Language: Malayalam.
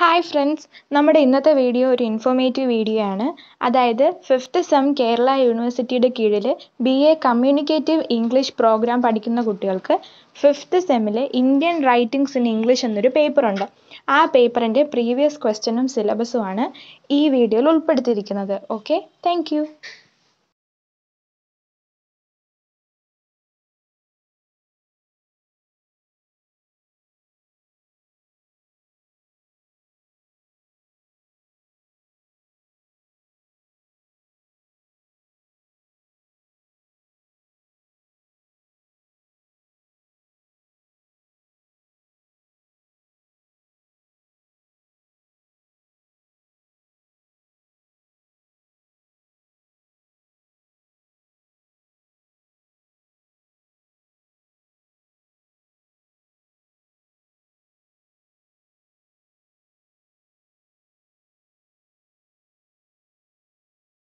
ഹായ് ഫ്രണ്ട്സ് നമ്മുടെ ഇന്നത്തെ വീഡിയോ ഒരു ഇൻഫോർമേറ്റീവ് വീഡിയോ ആണ് അതായത് ഫിഫ്ത്ത് സെം കേരള യൂണിവേഴ്സിറ്റിയുടെ കീഴിൽ B A communicative English programme പഠിക്കുന്ന കുട്ടികൾക്ക് ഫിഫ്ത്ത് സെമ്മിൽ ഇന്ത്യൻ റൈറ്റിംഗ്സ് ഇൻ ഇംഗ്ലീഷ് എന്നൊരു പേപ്പറുണ്ട് ആ പേപ്പറിൻ്റെ പ്രീവിയസ് ക്വസ്റ്റ്യനും സിലബസുമാണ് ഈ വീഡിയോയിൽ ഉൾപ്പെടുത്തിയിരിക്കുന്നത് ഓക്കെ താങ്ക്